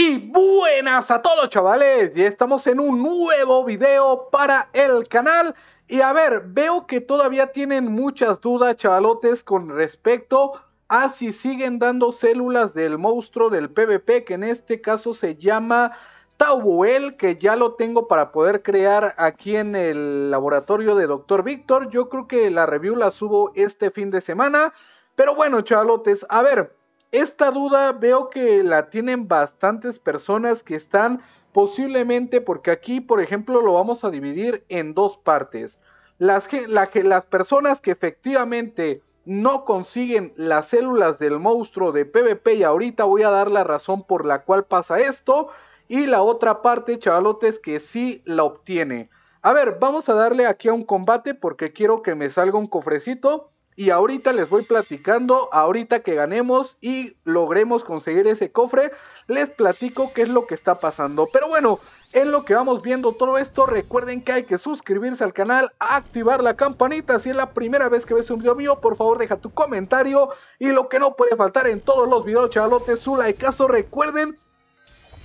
Y buenas a todos chavales, ya estamos en un nuevo video para el canal Y a ver, veo que todavía tienen muchas dudas chavalotes con respecto a si siguen dando células del monstruo del PvP Que en este caso se llama Taubuel, que ya lo tengo para poder crear aquí en el laboratorio de Dr. Víctor Yo creo que la review la subo este fin de semana Pero bueno chavalotes, a ver esta duda veo que la tienen bastantes personas que están posiblemente porque aquí, por ejemplo, lo vamos a dividir en dos partes. Las, las personas que efectivamente no consiguen las células del monstruo de PvP y ahorita voy a dar la razón por la cual pasa esto. Y la otra parte, chavalotes, que sí la obtiene. A ver, vamos a darle aquí a un combate porque quiero que me salga un cofrecito y ahorita les voy platicando, ahorita que ganemos y logremos conseguir ese cofre, les platico qué es lo que está pasando. Pero bueno, en lo que vamos viendo todo esto, recuerden que hay que suscribirse al canal, activar la campanita. Si es la primera vez que ves un video mío, por favor deja tu comentario. Y lo que no puede faltar en todos los videos, chavalotes, su likeazo. Recuerden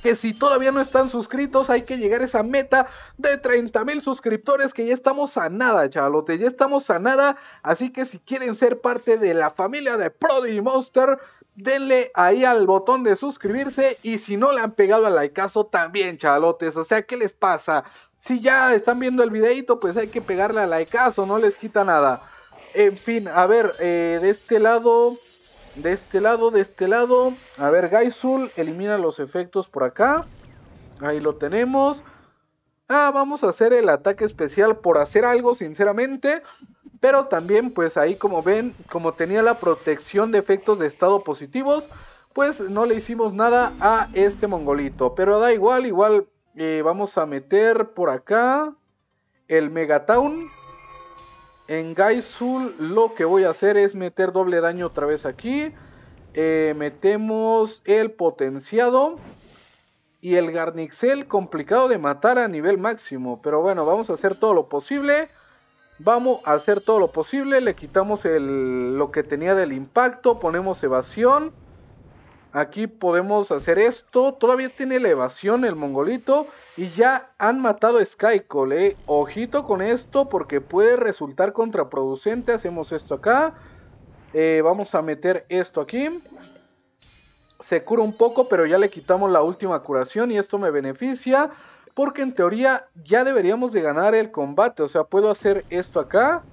que si todavía no están suscritos, hay que llegar a esa meta de 30 mil suscriptores que ya estamos a nada, chavalote, ya estamos a nada. Así que si quieren ser parte de la familia de Prodigy Monster, denle ahí al botón de suscribirse y si no le han pegado al likeazo también, chalotes O sea, ¿qué les pasa? Si ya están viendo el videito, pues hay que pegarle al likeazo, no les quita nada. En fin, a ver, eh, de este lado... De este lado, de este lado. A ver, Gaisul elimina los efectos por acá. Ahí lo tenemos. Ah, vamos a hacer el ataque especial por hacer algo, sinceramente. Pero también, pues ahí como ven, como tenía la protección de efectos de estado positivos, pues no le hicimos nada a este mongolito. Pero da igual, igual eh, vamos a meter por acá el Megatown. En Gaisul lo que voy a hacer es meter doble daño otra vez aquí. Eh, metemos el potenciado. Y el Garnixel complicado de matar a nivel máximo. Pero bueno, vamos a hacer todo lo posible. Vamos a hacer todo lo posible. Le quitamos el, lo que tenía del impacto. Ponemos evasión. Aquí podemos hacer esto. Todavía tiene evasión el mongolito. Y ya han matado a Skycall, eh. Ojito con esto porque puede resultar contraproducente. Hacemos esto acá. Eh, vamos a meter esto aquí. Se cura un poco, pero ya le quitamos la última curación y esto me beneficia. Porque en teoría ya deberíamos de ganar el combate. O sea, puedo hacer esto acá.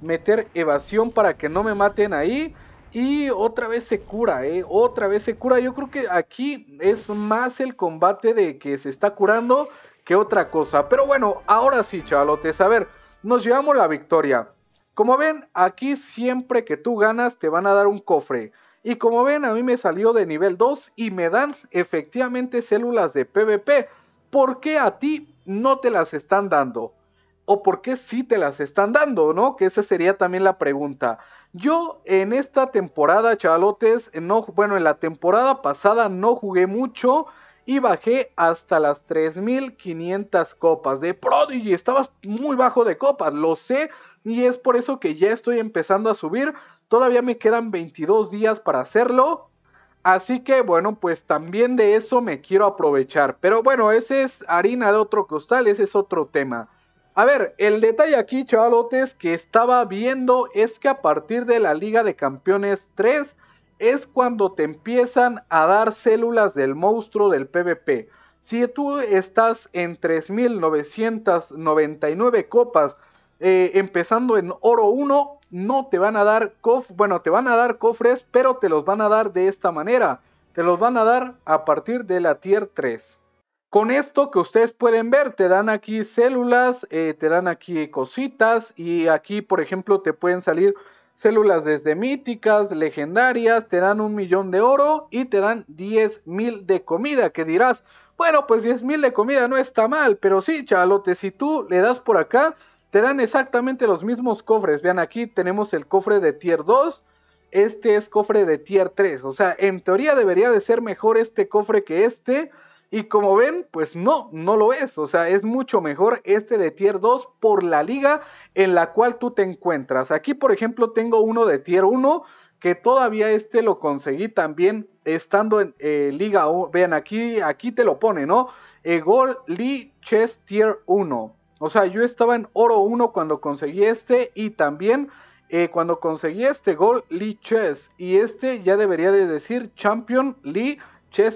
Meter evasión para que no me maten ahí. Y otra vez se cura, ¿eh? Otra vez se cura. Yo creo que aquí es más el combate de que se está curando que otra cosa. Pero bueno, ahora sí, chavalotes. A ver, nos llevamos la victoria. Como ven, aquí siempre que tú ganas te van a dar un cofre. Y como ven, a mí me salió de nivel 2 y me dan efectivamente células de PvP. ¿Por qué a ti no te las están dando? o por qué sí te las están dando, ¿no? Que esa sería también la pregunta. Yo en esta temporada, chavalotes, bueno, en la temporada pasada no jugué mucho y bajé hasta las 3500 copas de Prodigy. Estabas muy bajo de copas, lo sé, y es por eso que ya estoy empezando a subir. Todavía me quedan 22 días para hacerlo. Así que bueno, pues también de eso me quiero aprovechar. Pero bueno, ese es harina de otro costal, ese es otro tema. A ver, el detalle aquí, chavalotes, que estaba viendo es que a partir de la Liga de Campeones 3 es cuando te empiezan a dar células del monstruo del PvP. Si tú estás en 3.999 copas, eh, empezando en oro 1, no te van a dar cofres, bueno, te van a dar cofres, pero te los van a dar de esta manera. Te los van a dar a partir de la tier 3. Con esto que ustedes pueden ver, te dan aquí células, eh, te dan aquí cositas y aquí, por ejemplo, te pueden salir células desde míticas, legendarias, te dan un millón de oro y te dan 10 mil de comida, que dirás, bueno, pues 10 mil de comida no está mal, pero sí, Chalote, si tú le das por acá, te dan exactamente los mismos cofres, vean aquí tenemos el cofre de tier 2, este es cofre de tier 3, o sea, en teoría debería de ser mejor este cofre que este, y como ven, pues no, no lo es. O sea, es mucho mejor este de tier 2 por la liga en la cual tú te encuentras. Aquí, por ejemplo, tengo uno de tier 1 que todavía este lo conseguí también estando en eh, Liga liga. Vean, aquí, aquí te lo pone, ¿no? Eh, Gol Lee Chess Tier 1. O sea, yo estaba en oro 1 cuando conseguí este y también... Eh, cuando conseguí este Gol Lee Chess y este ya debería de decir Champion Lee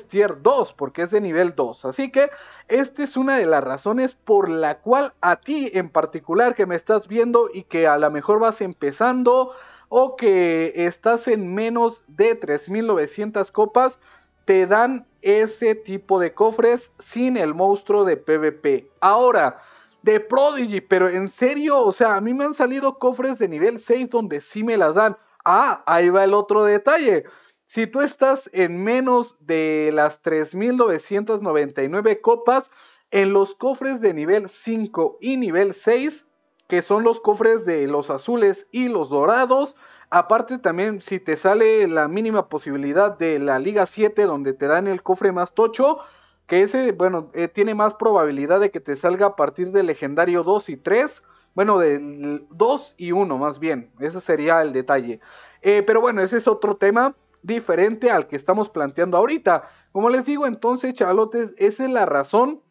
Tier 2, porque es de nivel 2. Así que esta es una de las razones por la cual a ti en particular que me estás viendo y que a lo mejor vas empezando o que estás en menos de 3.900 copas, te dan ese tipo de cofres sin el monstruo de PvP. Ahora, de Prodigy, pero en serio, o sea, a mí me han salido cofres de nivel 6 donde sí me las dan. Ah, ahí va el otro detalle. Si tú estás en menos de las 3.999 copas, en los cofres de nivel 5 y nivel 6, que son los cofres de los azules y los dorados, aparte también si te sale la mínima posibilidad de la Liga 7 donde te dan el cofre más tocho, que ese, bueno, eh, tiene más probabilidad de que te salga a partir del legendario 2 y 3. Bueno, del 2 y 1 más bien. Ese sería el detalle. Eh, pero bueno, ese es otro tema diferente al que estamos planteando ahorita. Como les digo, entonces, chavalotes, esa es la razón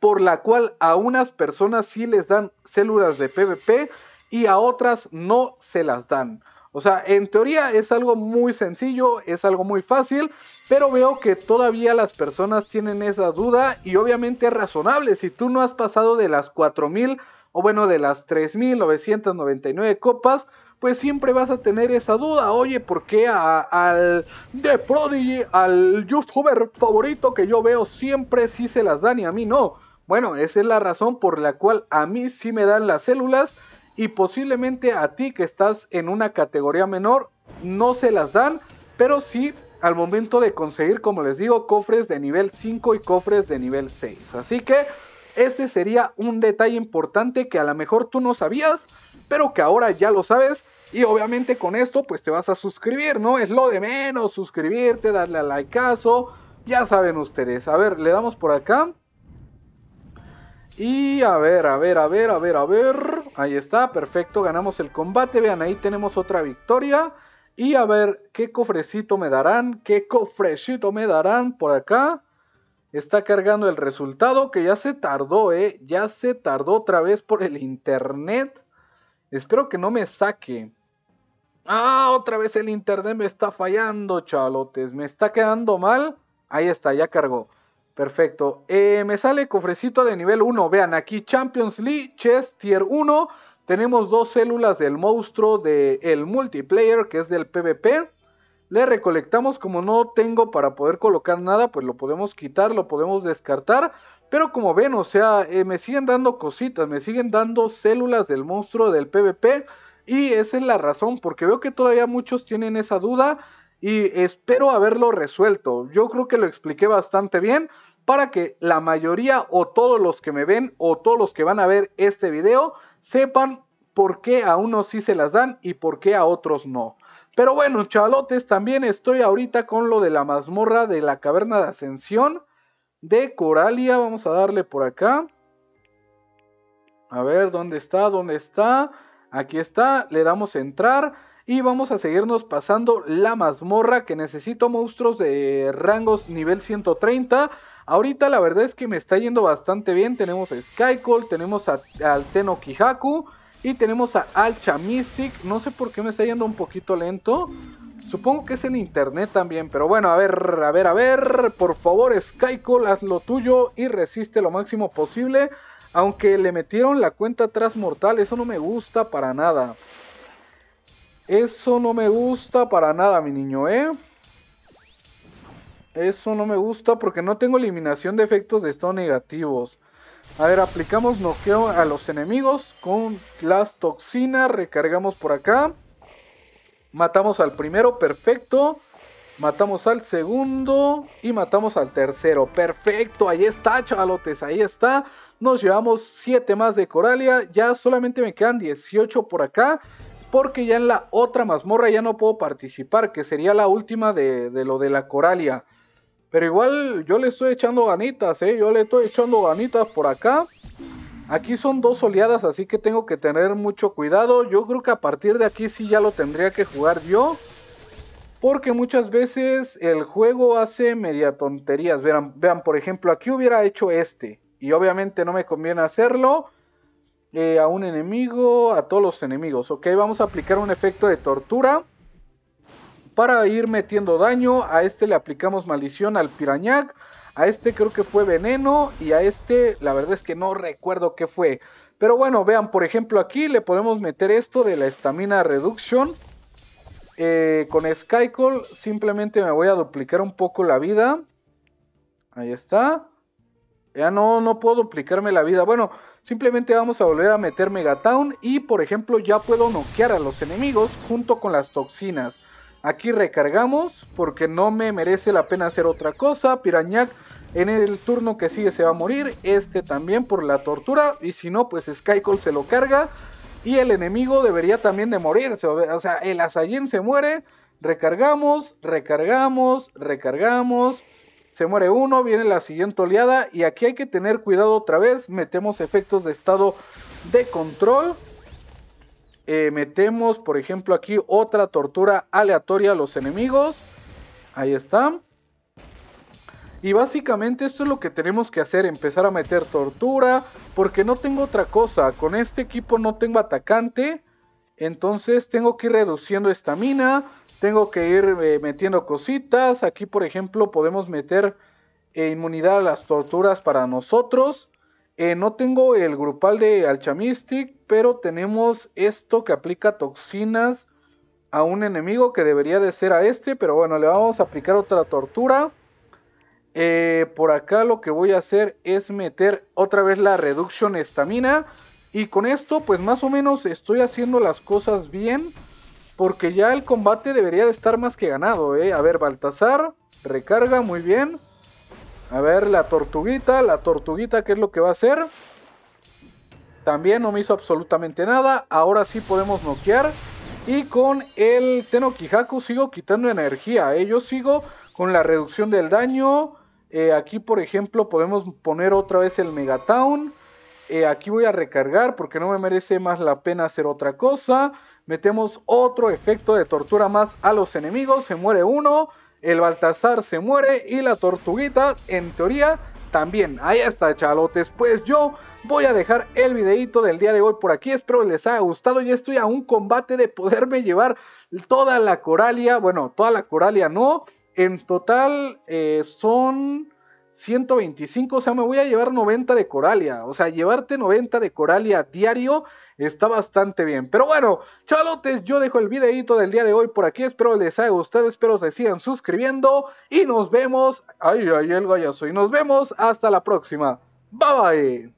por la cual a unas personas sí les dan células de PvP y a otras no se las dan. O sea, en teoría es algo muy sencillo, es algo muy fácil, pero veo que todavía las personas tienen esa duda y obviamente es razonable. Si tú no has pasado de las 4000 o bueno, de las 3999 copas, pues siempre vas a tener esa duda. Oye, ¿por qué al The Prodigy, al youtuber favorito que yo veo siempre sí se las dan y a mí no? Bueno, esa es la razón por la cual a mí sí me dan las células y posiblemente a ti que estás en una categoría menor no se las dan, pero sí al momento de conseguir, como les digo, cofres de nivel 5 y cofres de nivel 6. Así que este sería un detalle importante que a lo mejor tú no sabías, Espero que ahora ya lo sabes. Y obviamente con esto pues te vas a suscribir, ¿no? Es lo de menos, suscribirte, darle a likeazo. Ya saben ustedes. A ver, le damos por acá. Y a ver, a ver, a ver, a ver, a ver. Ahí está, perfecto, ganamos el combate. Vean, ahí tenemos otra victoria. Y a ver, ¿qué cofrecito me darán? ¿Qué cofrecito me darán por acá? Está cargando el resultado que ya se tardó, ¿eh? Ya se tardó otra vez por el internet. Espero que no me saque. Ah, otra vez el internet me está fallando, chavalotes. Me está quedando mal. Ahí está, ya cargó. Perfecto. Eh, me sale cofrecito de nivel 1. Vean, aquí Champions League, Chest Tier 1. Tenemos dos células del monstruo del multiplayer, que es del PvP. Le recolectamos, como no tengo para poder colocar nada, pues lo podemos quitar, lo podemos descartar. Pero como ven, o sea, eh, me siguen dando cositas, me siguen dando células del monstruo del PvP. Y esa es la razón, porque veo que todavía muchos tienen esa duda y espero haberlo resuelto. Yo creo que lo expliqué bastante bien para que la mayoría o todos los que me ven o todos los que van a ver este video sepan por qué a unos sí se las dan y por qué a otros no. Pero bueno, chalotes, también estoy ahorita con lo de la mazmorra de la caverna de ascensión de Coralia. Vamos a darle por acá. A ver, ¿dónde está? ¿Dónde está? Aquí está. Le damos a entrar. Y vamos a seguirnos pasando la mazmorra que necesito monstruos de rangos nivel 130. Ahorita la verdad es que me está yendo bastante bien. Tenemos a Skycall, tenemos a, al Teno Kihaku y tenemos a Alcha Mystic. No sé por qué me está yendo un poquito lento. Supongo que es en internet también, pero bueno, a ver, a ver, a ver. Por favor, Skycall, haz lo tuyo y resiste lo máximo posible. Aunque le metieron la cuenta atrás mortal, eso no me gusta para nada. Eso no me gusta para nada, mi niño, ¿eh? Eso no me gusta porque no tengo eliminación de efectos de estado negativos. A ver, aplicamos noqueo a los enemigos con las toxinas. Recargamos por acá matamos al primero, perfecto. Matamos al segundo y matamos al tercero. Perfecto, ahí está, chavalotes, ahí está. Nos llevamos 7 más de Coralia. Ya solamente me quedan 18 por acá. Porque ya en la otra mazmorra ya no puedo participar. Que sería la última de, de lo de la Coralia. Pero igual yo le estoy echando ganitas, ¿eh? Yo le estoy echando ganitas por acá. Aquí son dos oleadas, así que tengo que tener mucho cuidado. Yo creo que a partir de aquí sí ya lo tendría que jugar yo. Porque muchas veces el juego hace media tonterías. Vean, vean por ejemplo, aquí hubiera hecho este. Y obviamente no me conviene hacerlo. Eh, a un enemigo, a todos los enemigos. Ok, vamos a aplicar un efecto de tortura para ir metiendo daño. A este le aplicamos maldición al pirañac. A este creo que fue veneno. Y a este, la verdad es que no recuerdo qué fue. Pero bueno, vean, por ejemplo, aquí le podemos meter esto de la estamina reduction. Eh, con Skycall simplemente me voy a duplicar un poco la vida. Ahí está. Ya no, no puedo duplicarme la vida. Bueno, simplemente vamos a volver a meter Megatown. Y por ejemplo ya puedo noquear a los enemigos junto con las toxinas. Aquí recargamos porque no me merece la pena hacer otra cosa. Pirañac en el turno que sigue se va a morir. Este también por la tortura. Y si no, pues Skycall se lo carga. Y el enemigo debería también de morirse. O sea, el Asayin se muere. Recargamos, recargamos, recargamos. Se muere uno, viene la siguiente oleada. Y aquí hay que tener cuidado otra vez. Metemos efectos de estado de control. Eh, metemos, por ejemplo, aquí otra tortura aleatoria a los enemigos. Ahí está. Y básicamente esto es lo que tenemos que hacer, empezar a meter tortura, porque no tengo otra cosa, con este equipo no tengo atacante, entonces tengo que ir reduciendo esta mina, tengo que ir eh, metiendo cositas, aquí por ejemplo podemos meter eh, inmunidad a las torturas para nosotros, eh, no tengo el grupal de Alchamistic, pero tenemos esto que aplica toxinas a un enemigo que debería de ser a este, pero bueno, le vamos a aplicar otra tortura. Eh, por acá lo que voy a hacer es meter otra vez la Reduction Estamina. Y con esto pues más o menos estoy haciendo las cosas bien. Porque ya el combate debería de estar más que ganado. ¿eh? A ver, Baltasar, recarga, muy bien. A ver, la tortuguita, la tortuguita, ¿qué es lo que va a hacer? También no me hizo absolutamente nada. Ahora sí podemos noquear. Y con el Tenokihaku sigo quitando energía. ¿eh? Yo sigo con la reducción del daño. Eh, aquí, por ejemplo, podemos poner otra vez el Megatown. Eh, aquí voy a recargar porque no me merece más la pena hacer otra cosa. Metemos otro efecto de tortura más a los enemigos. Se muere uno. El Baltasar se muere y la tortuguita, en teoría, también. Ahí está, chalotes. Pues yo voy a dejar el videito del día de hoy por aquí. Espero les haya gustado. Ya estoy a un combate de poderme llevar toda la coralia. Bueno, toda la coralia no. En total eh, son 125, o sea, me voy a llevar 90 de Coralia. O sea, llevarte 90 de Coralia diario está bastante bien. Pero bueno, chalotes, yo dejo el videito del día de hoy por aquí. Espero les haya gustado, espero se sigan suscribiendo. Y nos vemos. Ay, ay, el gallazo. Y nos vemos hasta la próxima. Bye bye.